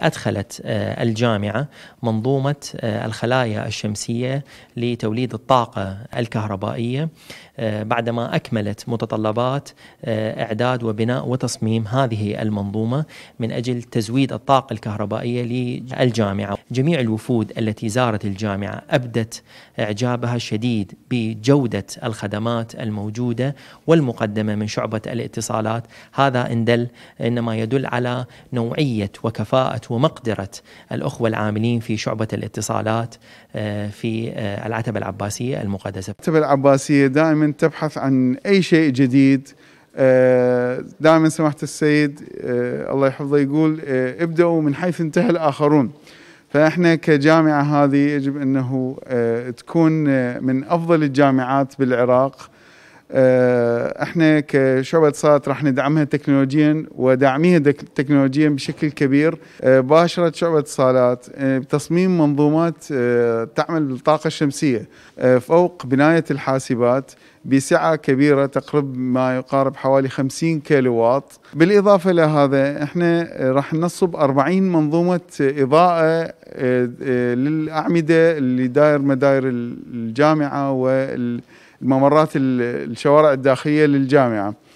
أدخلت آه، الجامعة منظومة آه، الخلايا الشمسية لتوليد الطاقة الكهربائية آه، بعدما أكملت متطلبات إعداد وبناء وتصميم هذه المنظومة من أجل تزويد الطاقة الكهربائية للجامعة جميع الوفود التي زارت الجامعة أبدت إعجابها الشديد بجودة الخدمات الموجودة والمقدمة من شعبة الاتصالات هذا إن دل إنما يدل على نوعية وكفاءة ومقدرة الأخوة العاملين في شعبة الاتصالات آه، في آه، العتبة العباسية المقدسة العتبة العباسية دائما تبحث عن أي شيء جديد آه، دائما سماحة السيد الله يحفظه يقول ابدأوا من حيث انتهى الآخرون فاحنا كجامعه هذه يجب انه تكون من افضل الجامعات بالعراق آه، احنا كشعبة صارت راح ندعمها تكنولوجيا وداعميها تكنولوجيا بشكل كبير آه، باشرة شعبة صالات آه، بتصميم منظومات تعمل بالطاقة الشمسية فوق بناية الحاسبات بسعة كبيرة تقرب ما يقارب حوالي 50 كيلووات بالإضافة لهذا احنا راح نصب 40 منظومة إضاءة للأعمدة اللي داير مداير الجامعة وال الممرات الشوارع الداخليه للجامعه